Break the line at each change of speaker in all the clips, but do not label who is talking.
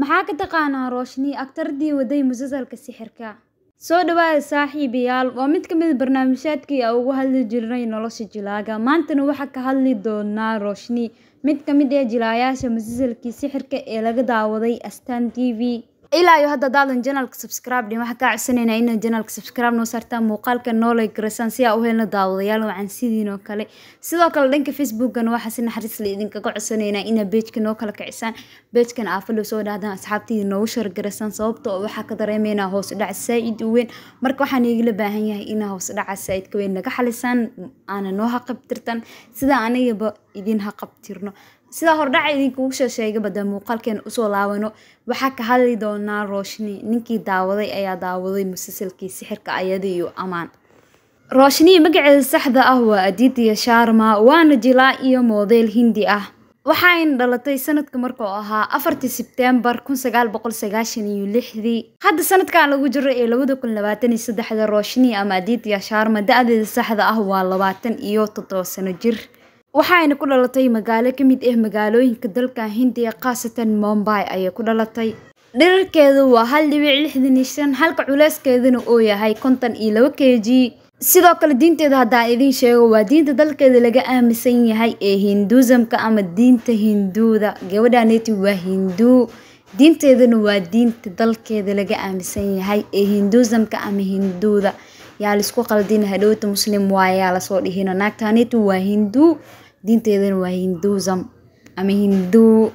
maxaa ka taqaanaa rooshni agtaradii waday musalsalka sixirka soo dhawaada saaxiibayaal waa mid ka mid barnaamijyaadkii a ugu hadli jirnay nolosha jilaaga maantana waxaa ka hadli doonaa rooshni mid ka mid ee ah jilaayaasha musasalkii sixirka ee laga daawaday astan t v ilaa iyo hadda daadan janalka subscribe dhin waxaa kaa codsanaynaa inaad janalka subscribe noo saartaan muuqaalka noolay garasaan si aa u helna daawadayaal wacan sidiinoo kale sidoo kale dhanka facebookana waxaa si naxariis la idinkaga codsanaynaa inaad beejka noo kala kicisaan beejkan aafalo soo dhaahdaan asxaabtayda noogu shargarasaan sababta oo waxaa ka dareemaynaa hoos dhaca saa'id u weyn marka waxaan igala baahan yahay inaa hoos dhaca saa'idka weyn naga xalisaan aana noo haqabtirtaan sidaa anigaba idin haqabtirno sidaa hordhac idinkugu soo sheega badan muuqaalkeena usoo laabano waxaa ka hadli doonaa rooshni ninkii daawaday ayaa daawaday musalsalkii sixirka ayada iyo amaan rooshni magaceeda saxda ah waa aditya sharma waana jilaa iyo moodeel hindi ah waxa dhalatay sanadka markuu ahaa afartii sebtembar kun sagaal boqol sagaashan iyo lixdii hadda sanadkan lagu jiro ee labada kun labaatan iyo saddexda rooshni ama aditya sharma da-deeda saxda ah waa labaatan iyo toddoba sano jir waxayna ku dhalatay magaalo ka mid ah magaalooyinka dalka hindiya khaasatan mumbai ayay ku dhalatay dhirarkeedu waa hal dhibic lixdan iyo shan halka culeyskeeduna uu yahay kontan iyo laba k g sidoo kale diinteeda haddaan idiin sheego waa diinta dalkeeda laga aaminsan yahay ee hinduusamka ama diinta hinduuda gabadhaaneti waa hinduu diinteeduna waa diinta dalkeeda laga aaminsan yahay ee hinduusamka ama hinduuda yaa laisku qaldin hadhowta muslim waayaa lasoo dhihino naagtaanitu waa hinduu diinteedana waa hinduusam ama hinduu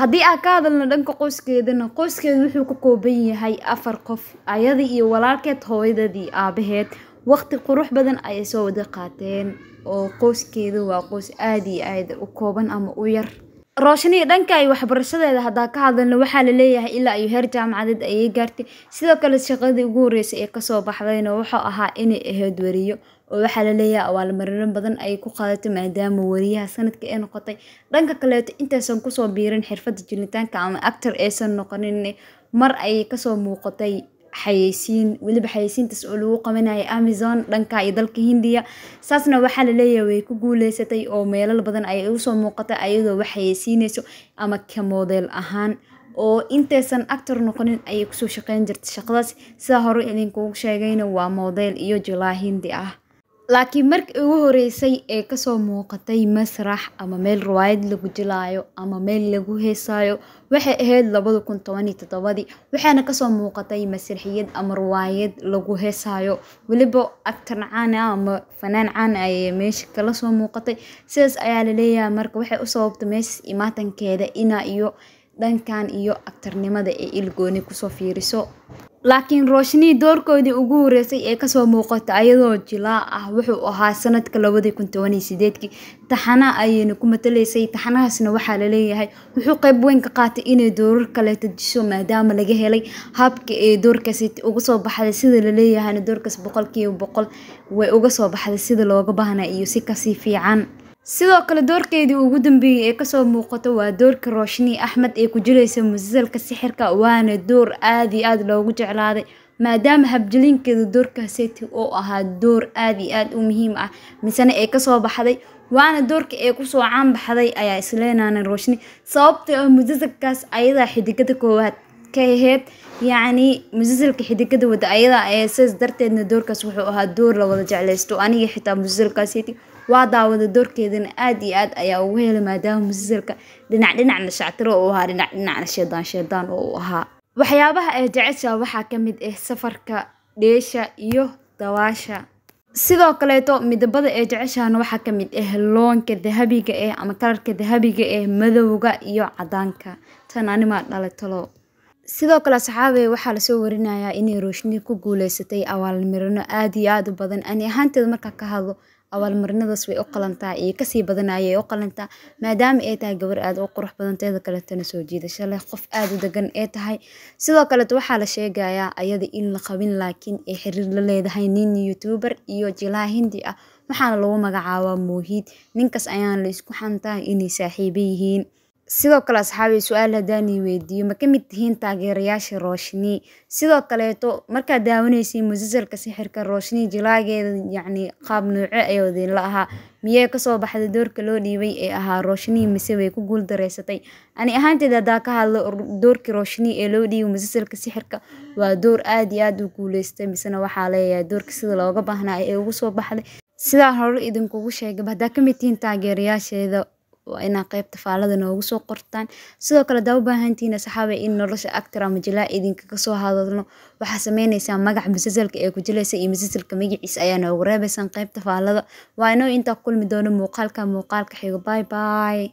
haddii aan ka hadalno dhanka qoyskeedana qoyskeeda wuxuu ka kooban yahay afar qof ayadii iyo walaalkeed hooyadadii aabaheed waqti qurux badan ayay soo wada qaateen oo qoyskeeda waa qoys aada iyo aada u kooban ama u yar roshaniya dhanka ay waxbarashadeeda haddaa ka hadalna waxaa laleeyahay ilaa iyo heer jaamacadeed ayay gaartay sidoo kale shaqadii ugu horreysay ee kasoo baxdayna wuxuu ahaa inay ahayd wariyo oo waxaa la leeyahay abaalmarino badan ayay ku qaadatay maadaama wariyaha sanadka ee noqotay dhanka kaleeto intaysan kusoo biirin xirfadda jiritaanka ama actor aysan noqonin mar ayay kasoo muuqatay xayeysiin weliba xayeysiintaas oo lagu qabanaya amazon dhanka iyo dalka hindiya saasna waxaa laleeyahay way ku guuleysatay oo meelal badan ayay usoo muuqatay ayadoo wax xayeysiinayso ama ka moodeel ahaan oo intaysan actor noqonin ayay kusoo shaqeyn jirtay shaqadaas sidaa hore idinkugu sheegayna waa model iyo jilaa hindi ah laakiin markii ugu horeysay ee kasoo muuqatay masrax ama meel riwaayad lagu jilaayo ama meel lagu heesaayo waxay ahayd labada kun iyo toddobadii waxaana kasoo muuqatay masraxiyad ama riwaayad lagu heesaayo weliba actar caana ah ama fanaan caana ah ayaa meesha kala soo muuqatay sidaas ayaa la laleeyahay marka waxay u sababtay meeshas imaatankeeda inaa iyo dhankan iyo agtarnimada ee ilgooni kusoo fiiriso laakiin rooshanii doorkoodii ugu horreysay ee kasoo muuqata ayadoo jilaa ah wuxuu ahaa sanadka labadii kun tobaniyo sideedkii taxana ayayna ku matalaysay taxanahaasna waxaa laleeyahay wuxuu qeyb weyn ka qaatay inay doorar kale tajiso maadaama laga helay habka ee doorkaasi uga soo baxday sida laleeyahayna doorkaas boqolkiiba boqol way uga soo baxday sida looga baahnaa iyo si kasii fiican sidoo kale doorkeedii ugu dambeeyey ee kasoo muuqato waa doorka rooshni axmed ee ku jiraysa musalsalka sixirka waana door aada iyo aada loogu jeclaaday maadaama habjelinkeeda doorkaaseti oo ahaa door aada iyo aada u muhiim ah misena ay kasoo baxday waana doorka ee kusoo caan baxday ayaa isleenaana rooshni sababta oo ah musalsalkaas ayadaa xidigada koowaad ka aheyd yacni musalsalka xidigada wada ayadaa ayaa sidaas darteedna doorkaas wuxuu ahaa door la wada jeclaysto aniga xitaa musalsalkaaseti waa daawaday doorkeedana aad iyo aad ayaa ugu helay maadaama musalsalka dhinac dhinacna shactiro u ahaa dhinac dhinacna sheedaan sheedaan oo u ahaa waxyaabaha ee jecesha waxaa ka mid ah safarka dheesha iyo dawaasha sidoo kaleeto midabada ee jeceshaana waxaa ka mid ah loonka dahabiga ah ama kalarka dahabiga ah madowga iyo cadaanka tan animaa dhalatalo sidoo kale saxaabey waxaa lasoo warinayaa inay rooshni ku guuleysatay abaalmirano aad iyo aad u badan ani ahaanteed markaa ka hadlo abaalmarinadas way u qalantaa iyo kasii badanayay u qalantaa maadaama ay tahay gabar aada u qurux badan teeda kaletana soo jiidasho leh qof aada u degan ee tahay sidoo kaleta waxaa la sheegayaa ayada in la qabin laakiin ay xiriir la leedahay nin youtuber iyo jilaa hindi ah waxaana lagu magacaabaa muuhiid ninkaas ayaana la isku xantaa inay saaxiibo yihiin sidoo kale asxaabi su-aal haddaan weydiiyo ma kamid tihiin taageerayaasha rooshni sidoo kaleeto markaad daawaneysiin musalsalka sixirka rooshni jilaageeda yacni qaab nooce ayuu idinla ahaa miyey kasoo baxday doorka loo dhiibay ee ahaa rooshni mise way ku guuldareysatay ani ahaanteed haddaa ka hadlo doorkii rooshni ee loo dhiibay musalsalka sixirka waa door aad iyo aad u guuleystay misena waxaa leeyahay doorka sida looga baahnaa ee ugu soo baxday sidaan hore idinkugu sheegaba haddaa kamid tihiin taageerayaasheeda waa inaa qeybta faalada noogu soo qortaan sidoo kale hadaa u baahantihiin asxaabe in nolosha actor ama jilaa idinkaga soo hadalno waxaa sameyneysaa magaca masasalka ee ku jilaysa iyo masasalka magaciisa ayaa noogu reebeysaan qeybta faalada waa inoo intaa kulmi doono muuqaalka muuqaalka xigo bye bye